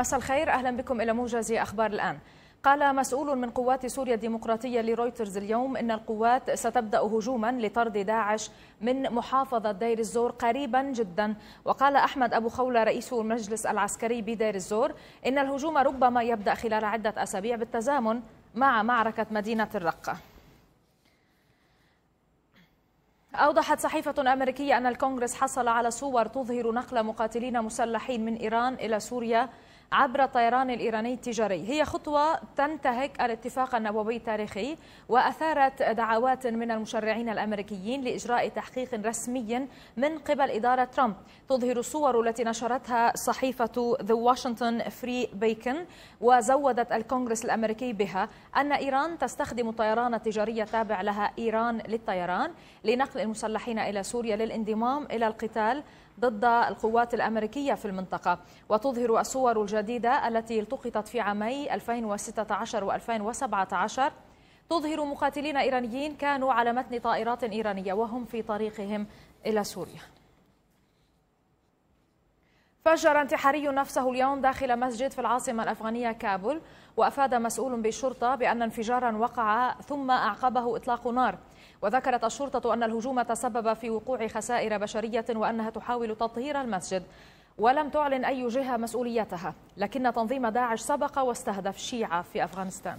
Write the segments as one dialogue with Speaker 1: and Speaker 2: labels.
Speaker 1: مساء الخير أهلا بكم إلى موجز أخبار الآن قال مسؤول من قوات سوريا الديمقراطية لرويترز اليوم إن القوات ستبدأ هجوما لطرد داعش من محافظة دير الزور قريبا جدا وقال أحمد أبو خولة رئيس المجلس العسكري بدير الزور إن الهجوم ربما يبدأ خلال عدة أسابيع بالتزامن مع معركة مدينة الرقة أوضحت صحيفة أمريكية أن الكونغرس حصل على صور تظهر نقل مقاتلين مسلحين من إيران إلى سوريا عبر الطيران الإيراني التجاري هي خطوة تنتهك الاتفاق النووي التاريخي وأثارت دعوات من المشرعين الأمريكيين لإجراء تحقيق رسمي من قبل إدارة ترامب تظهر الصور التي نشرتها صحيفة The Washington Free Beacon وزودت الكونغرس الأمريكي بها أن إيران تستخدم الطيران التجاري التابع لها إيران للطيران لنقل المسلحين إلى سوريا للانضمام إلى القتال ضد القوات الأمريكية في المنطقة وتظهر الصور الجديدة الجديدة التي التقطت في عامي 2016 و2017 تظهر مقاتلين إيرانيين كانوا على متن طائرات إيرانية وهم في طريقهم إلى سوريا فجر انتحاري نفسه اليوم داخل مسجد في العاصمة الأفغانية كابول وأفاد مسؤول بالشرطة بأن انفجارا وقع ثم أعقبه إطلاق نار وذكرت الشرطة أن الهجوم تسبب في وقوع خسائر بشرية وأنها تحاول تطهير المسجد ولم تعلن أي جهة مسؤوليتها لكن تنظيم داعش سبق واستهدف شيعة في أفغانستان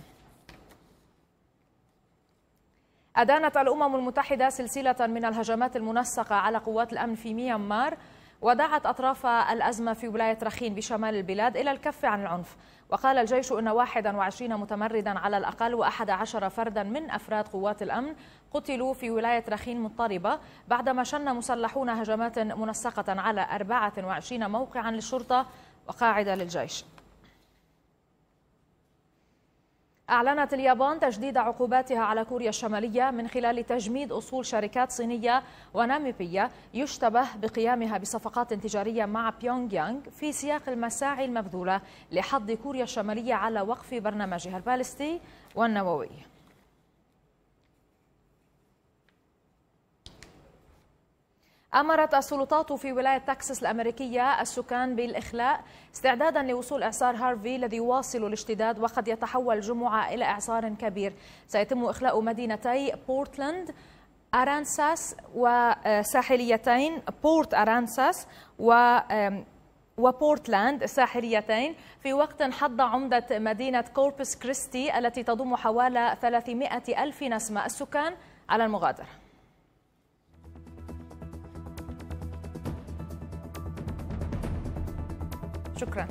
Speaker 1: أدانت الأمم المتحدة سلسلة من الهجمات المنسقة على قوات الأمن في ميانمار ودعت أطراف الأزمة في ولاية رخين بشمال البلاد إلى الكف عن العنف وقال الجيش أن 21 متمردا على الأقل و11 فردا من أفراد قوات الأمن قتلوا في ولاية رخين مضطربة بعدما شن مسلحون هجمات منسقة على 24 موقعا للشرطة وقاعدة للجيش أعلنت اليابان تجديد عقوباتها على كوريا الشمالية من خلال تجميد أصول شركات صينية وناميبية يشتبه بقيامها بصفقات تجارية مع بيونغ يانغ في سياق المساعي المبذولة لحض كوريا الشمالية على وقف برنامجها البالستي والنووي أمرت السلطات في ولاية تكساس الأمريكية السكان بالإخلاء استعدادا لوصول إعصار هارفي الذي يواصل الاشتداد وقد يتحول جمعة إلى إعصار كبير سيتم إخلاء مدينتي بورتلاند أرانساس وساحليتين بورت أرانساس و وبورتلاند ساحليتين في وقت حض عمدة مدينة كوربس كريستي التي تضم حوالي 300 ألف نسمة السكان على المغادرة شكرا